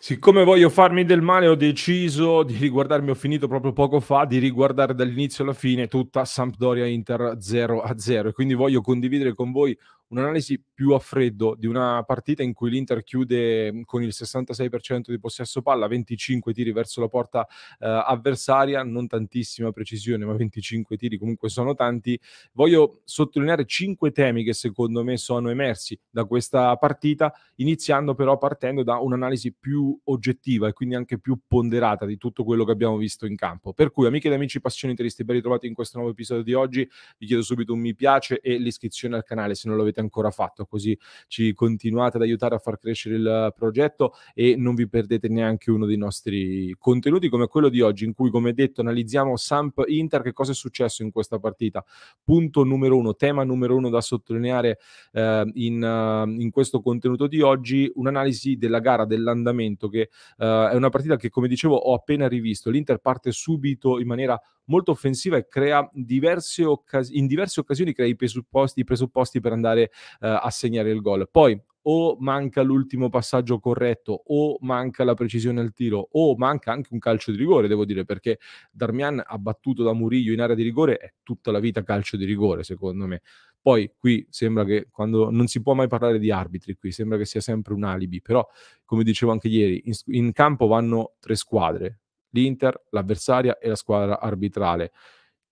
Siccome voglio farmi del male, ho deciso di riguardarmi. Ho finito proprio poco fa di riguardare dall'inizio alla fine tutta Sampdoria Inter 0 a 0. E quindi voglio condividere con voi un'analisi più a freddo di una partita in cui l'Inter chiude mhmm, con il 66% di possesso palla, 25 tiri verso la porta eh, avversaria, non tantissima precisione, ma 25 tiri comunque sono tanti. Voglio sottolineare cinque temi che secondo me sono emersi da questa partita, iniziando però partendo da un'analisi più oggettiva e quindi anche più ponderata di tutto quello che abbiamo visto in campo. Per cui, amiche ed amici passioni tristi, ben ritrovati in questo nuovo episodio di oggi. Vi chiedo subito un mi piace e l'iscrizione al canale se non lo avete avete ancora fatto, così ci continuate ad aiutare a far crescere il progetto e non vi perdete neanche uno dei nostri contenuti come quello di oggi in cui come detto analizziamo Samp Inter, che cosa è successo in questa partita. Punto numero uno, tema numero uno da sottolineare eh, in, eh, in, questo contenuto di oggi, un'analisi della gara, dell'andamento, che uh, è una partita che come dicevo ho appena rivisto, l'Inter parte subito in maniera molto offensiva e crea diverse occas- in diverse occasioni crea i presupposti, i presupposti per andare eh, a segnare il gol. Poi o manca l'ultimo passaggio corretto, o manca la precisione al tiro, o manca anche un calcio di rigore, devo dire, perché Darmian abbattuto da Murillo in area di rigore è tutta la vita calcio di rigore, secondo me. Poi qui sembra che quando non si può mai parlare di arbitri, qui sembra che sia sempre un alibi, però come dicevo anche ieri, in, in campo vanno tre squadre, l'Inter, l'avversaria e la squadra arbitrale.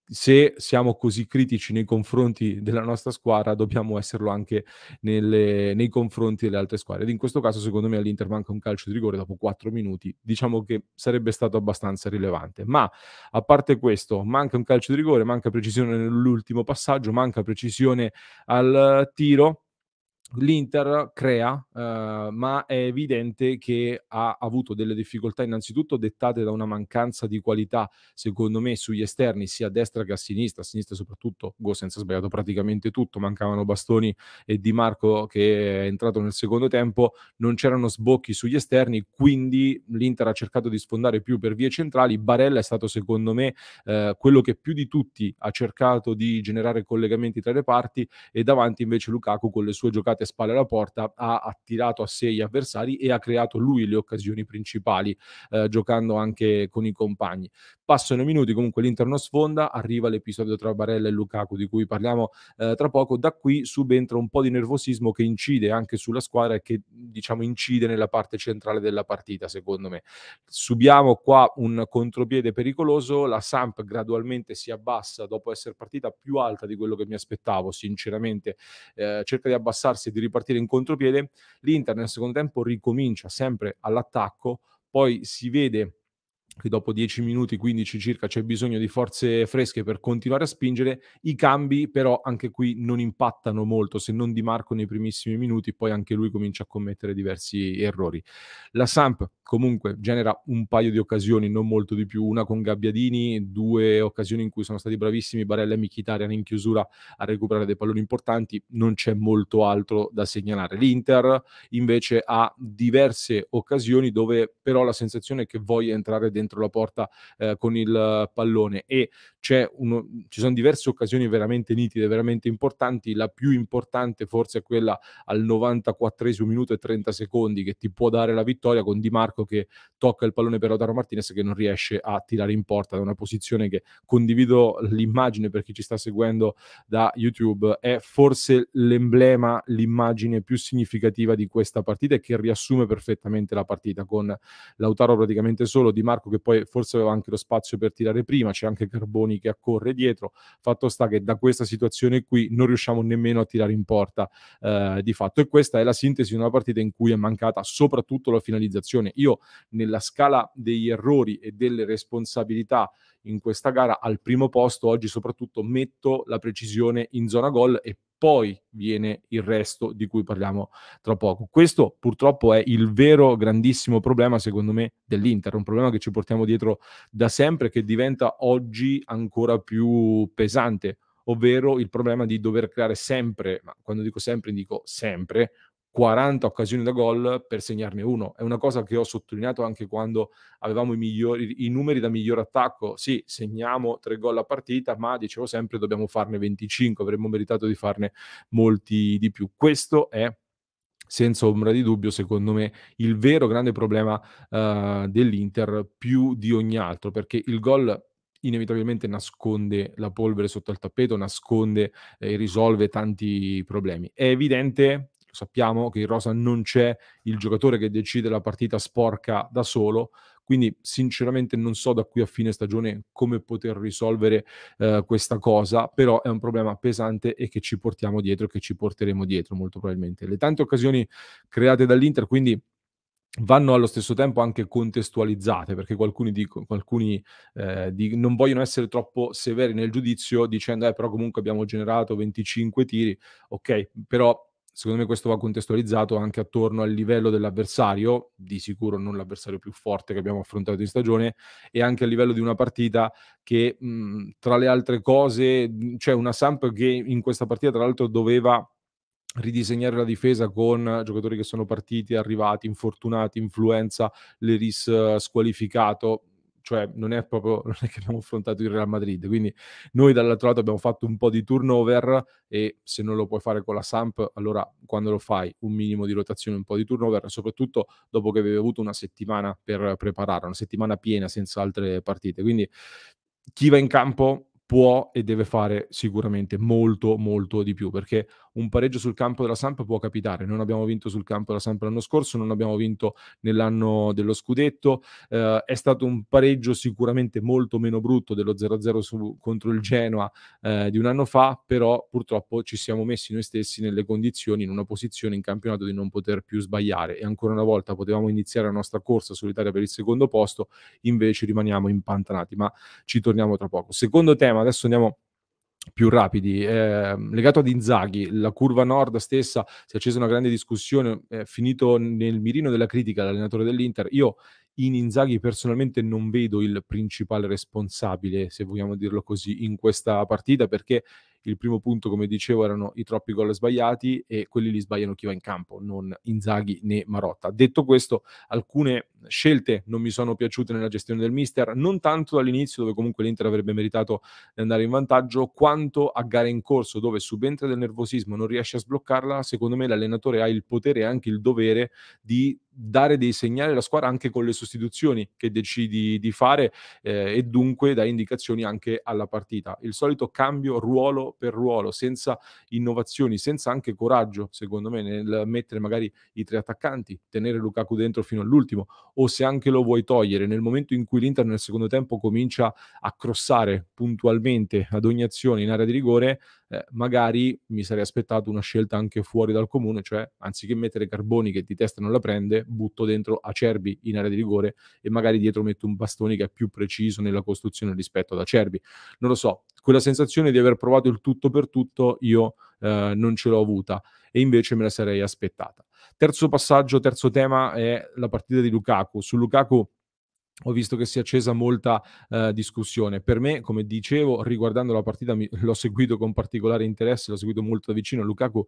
Se siamo così critici nei confronti della nostra squadra, dobbiamo esserlo anche nelle, nei confronti delle altre squadre. Ed in questo caso, secondo me, all'Inter manca un calcio di rigore dopo 4 minuti. Diciamo che sarebbe stato abbastanza rilevante. Ma a parte questo, manca un calcio di rigore, manca precisione nell'ultimo passaggio, manca precisione al tiro l'Inter crea, eh, ma è evidente che ha avuto delle difficoltà innanzitutto dettate da una mancanza di qualità, secondo me, sugli esterni, sia a destra che a sinistra, a sinistra soprattutto Go boh, senza sbagliato praticamente tutto, mancavano Bastoni e Di Marco che è entrato nel secondo tempo, non c'erano sbocchi sugli esterni, quindi l'Inter ha cercato di sfondare più per vie centrali, Barella è stato secondo me eh, quello che più di tutti ha cercato di generare collegamenti tra le parti e davanti invece Lukaku con le sue giocate spalle alla porta, ha attirato a sé gli avversari e ha creato lui le occasioni principali, eh, giocando anche con i compagni. Passano i minuti, comunque l'Inter non sfonda, arriva l'episodio tra Barella e Lukaku di cui parliamo eh, tra poco, da qui subentra un po' di nervosismo che incide anche sulla squadra e che diciamo incide nella parte centrale della partita, secondo me. Subiamo qua un contropiede pericoloso, la Samp gradualmente si abbassa dopo essere partita più alta di quello che mi aspettavo, sinceramente eh, cerca di abbassarsi e di ripartire in contropiede. L'Inter nel secondo tempo ricomincia sempre all'attacco, poi si vede che dopo 10 minuti, 15 circa, c'è bisogno di forze fresche per continuare a spingere. I cambi però anche qui non impattano molto, se non Di Marco nei primissimi minuti, poi anche lui comincia a commettere diversi errori. La Samp comunque genera un paio di occasioni, non molto di più, una con Gabbiadini, due occasioni in cui sono stati bravissimi Barella e Michitarian in chiusura a recuperare dei palloni importanti, non c'è molto altro da segnalare. L'Inter invece ha diverse occasioni dove però la sensazione è che voglia entrare dentro dentro la porta eh, con il eh, pallone e uno, ci sono diverse occasioni veramente nitide, veramente importanti, la più importante forse è quella al 94 minuto e 30 secondi che ti può dare la vittoria con Di Marco che tocca il pallone per Lautaro Martinez che non riesce a tirare in porta da una posizione che condivido l'immagine per chi ci sta seguendo da YouTube, è forse l'emblema, l'immagine più significativa di questa partita e che riassume perfettamente la partita con Lautaro praticamente solo, Di Marco che che poi forse aveva anche lo spazio per tirare prima, c'è anche Carboni che accorre dietro, fatto sta che da questa situazione qui non riusciamo nemmeno a tirare in porta eh, di fatto e questa è la sintesi di una partita in cui è mancata soprattutto la finalizzazione. Io nella scala degli errori e delle responsabilità in questa gara al primo posto oggi soprattutto metto la precisione in zona gol e poi viene il resto di cui parliamo tra poco. Questo purtroppo è il vero grandissimo problema, secondo me, dell'Inter, un problema che ci portiamo dietro da sempre, che diventa oggi ancora più pesante, ovvero il problema di dover creare sempre, ma quando dico sempre dico sempre, 40 occasioni da gol per segnarne uno. È una cosa che ho sottolineato anche quando avevamo i, migliori, i numeri da miglior attacco. Sì, segniamo tre gol a partita, ma dicevo sempre dobbiamo farne 25, avremmo meritato di farne molti di più. Questo è senza ombra di dubbio, secondo me, il vero grande problema uh, dell'Inter più di ogni altro, perché il gol inevitabilmente nasconde la polvere sotto il tappeto, nasconde eh, e risolve tanti problemi. È evidente sappiamo che in rosa non c'è il giocatore che decide la partita sporca da solo, quindi sinceramente non so da qui a fine stagione come poter risolvere eh, questa cosa, però è un problema pesante e che ci portiamo dietro, che ci porteremo dietro molto probabilmente. Le tante occasioni create dall'Inter, quindi vanno allo stesso tempo anche contestualizzate, perché qualcuni, dico, alcuni eh, di, non vogliono essere troppo severi nel giudizio dicendo, eh, però comunque abbiamo generato 25 tiri, ok, però secondo me questo va contestualizzato anche attorno al livello dell'avversario, di sicuro non l'avversario più forte che abbiamo affrontato in stagione, e anche a livello di una partita che mh, mhmm, tra le altre cose, cioè una Samp che in questa partita tra l'altro doveva ridisegnare la difesa con giocatori che sono partiti, arrivati, infortunati, influenza, l'Eris eh, squalificato, cioè non è proprio non è che abbiamo affrontato il Real Madrid, quindi noi dall'altro lato abbiamo fatto un po' di turnover e se non lo puoi fare con la Samp, allora quando lo fai un minimo di rotazione, un po' di turnover, soprattutto dopo che avevi avuto una settimana per preparare, una settimana piena senza altre partite, quindi chi va in campo può e deve fare sicuramente molto molto di più perché un pareggio sul campo della Samp può capitare. Non abbiamo vinto sul campo della Samp l'anno scorso, non abbiamo vinto nell'anno dello scudetto. Eh, è stato un pareggio sicuramente molto meno brutto dello 0-0 su, contro il mm. Genoa eh, di un anno fa, però purtroppo ci siamo messi noi stessi nelle condizioni, in una posizione in campionato di non poter più sbagliare. E ancora una volta potevamo iniziare la nostra corsa solitaria per il secondo posto, invece rimaniamo impantanati. Ma ci torniamo tra poco. Secondo tema, adesso andiamo più rapidi. Eh, legato ad Inzaghi, la curva nord stessa si è accesa una grande discussione, è eh, finito nel mirino della critica l'allenatore dell'Inter. Io in Inzaghi personalmente non vedo il principale responsabile, se vogliamo dirlo così, in questa partita perché il primo punto, come dicevo, erano i troppi gol sbagliati e quelli li sbagliano chi va in campo, non Inzaghi né Marotta. Detto questo, alcune scelte non mi sono piaciute nella gestione del mister, non tanto dall'inizio dove comunque l'Inter avrebbe meritato di andare in vantaggio, quanto a gare in corso dove subentra del nervosismo, non riesce a sbloccarla, secondo me l'allenatore ha il potere e anche il dovere di dare dei segnali alla squadra anche con le sostituzioni che decidi di fare eh, e dunque dà indicazioni anche alla partita. Il solito cambio ruolo per ruolo, senza innovazioni, senza anche coraggio, secondo me, nel mettere magari i tre attaccanti, tenere Lukaku dentro fino all'ultimo, o se anche lo vuoi togliere, nel momento in cui l'Inter nel secondo tempo comincia a crossare puntualmente ad ogni azione in area di rigore, eh, magari mi sarei aspettato una scelta anche fuori dal comune, cioè anziché mettere Carboni che di testa non la prende, butto dentro Acerbi in area di rigore e magari dietro metto un bastone che è più preciso nella costruzione rispetto ad Acerbi. Non lo so, quella sensazione di aver provato il tutto per tutto io eh, non ce l'ho avuta e invece me la sarei aspettata. Terzo passaggio, terzo tema è la partita di Lukaku. Su Lukaku ho visto che si è accesa molta eh, discussione. Per me, come dicevo, riguardando la partita, mi, l'ho seguito con particolare interesse, l'ho seguito molto da vicino. Lukaku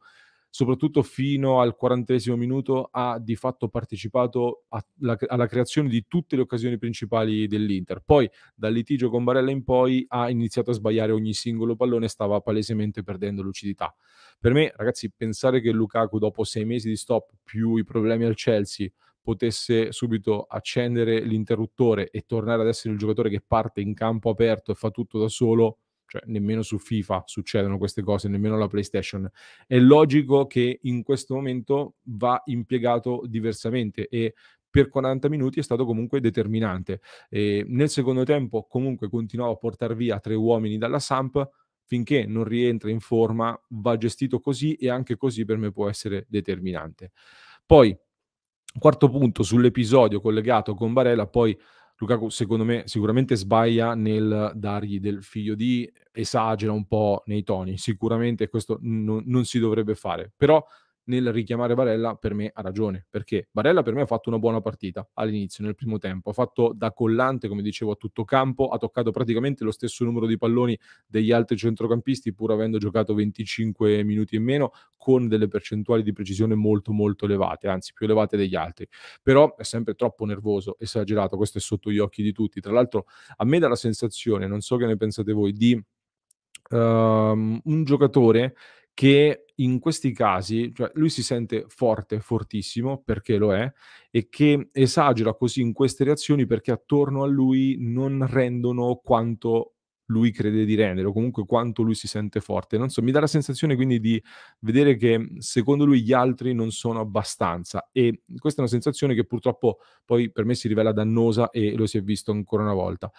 soprattutto fino al quarantesimo minuto, ha di fatto partecipato a, la, alla creazione di tutte le occasioni principali dell'Inter. Poi dal litigio con Barella in poi ha iniziato a sbagliare ogni singolo pallone, stava palesemente perdendo lucidità. Per me, ragazzi, pensare che Lukaku dopo sei mesi di stop più i problemi al Chelsea potesse subito accendere l'interruttore e tornare ad essere il giocatore che parte in campo aperto e fa tutto da solo cioè nemmeno su FIFA succedono queste cose, nemmeno la PlayStation. È logico che in questo momento va impiegato diversamente e per 40 minuti è stato comunque determinante. E nel secondo tempo comunque continuava a portare via tre uomini dalla Samp finché non rientra in forma va gestito così e anche così per me può essere determinante. Poi quarto punto sull'episodio collegato con Barella, poi Lukaku, secondo me, sicuramente sbaglia nel dargli del figlio di, esagera un po' nei toni, sicuramente questo non, non si dovrebbe fare, però nel richiamare Varella per me ha ragione, perché Varella per me ha fatto una buona partita all'inizio, nel primo tempo, ha fatto da collante, come dicevo, a tutto campo, ha toccato praticamente lo stesso numero di palloni degli altri centrocampisti, pur avendo giocato 25 minuti in meno, con delle percentuali di precisione molto molto elevate, anzi più elevate degli altri, però è sempre troppo nervoso, esagerato, questo è sotto gli occhi di tutti. Tra l'altro a me dà la sensazione, non so che ne pensate voi, di... Um, un giocatore che in questi casi cioè, lui si sente forte, fortissimo, perché lo è, e che esagera così in queste reazioni perché attorno a lui non rendono quanto lui crede di rendere o comunque quanto lui si sente forte. Non so, mi dà la sensazione quindi di vedere che secondo lui gli altri non sono abbastanza e questa è una sensazione che purtroppo poi per me si rivela dannosa e lo si è visto ancora una volta.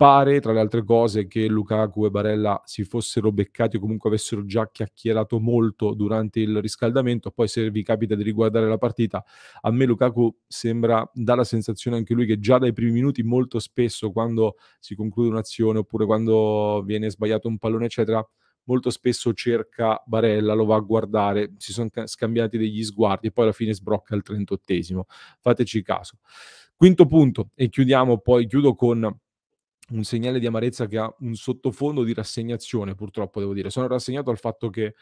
Pare, tra le altre cose, che Lukaku e Barella si fossero beccati o comunque avessero già chiacchierato molto durante il riscaldamento. Poi, se vi capita di riguardare la partita, a me Lukaku sembra, dà la sensazione anche lui che già dai primi minuti, molto spesso, quando si conclude un'azione oppure quando viene sbagliato un pallone, eccetera, molto spesso cerca Barella, lo va a guardare, si sono scambiati degli sguardi e poi alla fine sbrocca il 38esimo. Fateci caso. Quinto punto, e chiudiamo poi, chiudo con un segnale di amarezza che ha un sottofondo di rassegnazione, purtroppo devo dire. Sono rassegnato al fatto che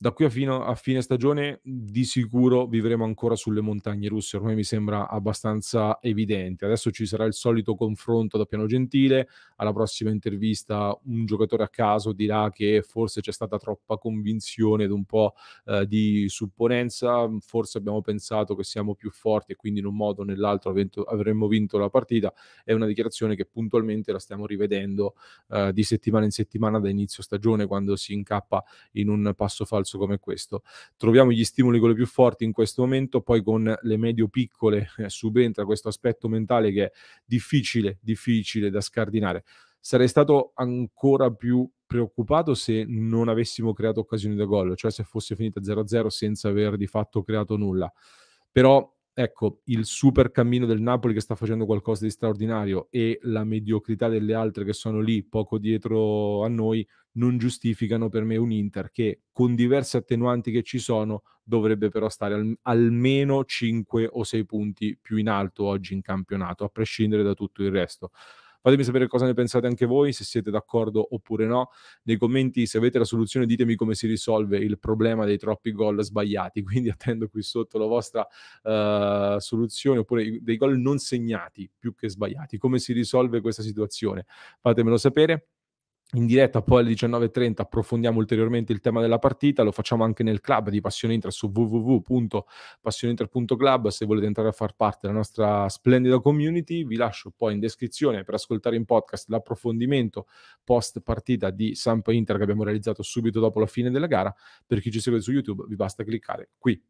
da qui a, fino a fine stagione di sicuro vivremo ancora sulle montagne russe, ormai mi sembra abbastanza evidente. Adesso ci sarà il solito confronto da piano gentile, alla prossima intervista un giocatore a caso dirà che forse c'è stata troppa convinzione ed un po' eh, di supponenza, forse abbiamo pensato che siamo più forti e quindi in un modo o nell'altro avremmo vinto la partita. È una dichiarazione che puntualmente la stiamo rivedendo eh, di settimana in settimana da inizio stagione quando si incappa in un passo falso falso come questo. Troviamo gli stimoli con le più forti in questo momento, poi con le medio piccole eh, subentra questo aspetto mentale che è difficile, difficile da scardinare. Sarei stato ancora più preoccupato se non avessimo creato occasioni da gol, cioè se fosse finita 0-0 senza aver di fatto creato nulla. Però ecco, il super cammino del Napoli che sta facendo qualcosa di straordinario e la mediocrità delle altre che sono lì poco dietro a noi non giustificano per me un Inter che con diverse attenuanti che ci sono dovrebbe però stare al- almeno 5 o 6 punti più in alto oggi in campionato, a prescindere da tutto il resto. Fatemi sapere cosa ne pensate anche voi, se siete d'accordo oppure no. Nei commenti, se avete la soluzione, ditemi come si risolve il problema dei troppi gol sbagliati. Quindi attendo qui sotto la vostra uh, soluzione, oppure dei gol non segnati più che sbagliati. Come si risolve questa situazione? Fatemelo sapere in diretta poi alle 19.30 approfondiamo ulteriormente il tema della partita, lo facciamo anche nel club di Passione Inter su www.passioneinter.club se volete entrare a far parte della nostra splendida community, vi lascio poi in descrizione per ascoltare in podcast l'approfondimento post partita di Sampa Inter che abbiamo realizzato subito dopo la fine della gara, per chi ci segue su YouTube vi basta cliccare qui.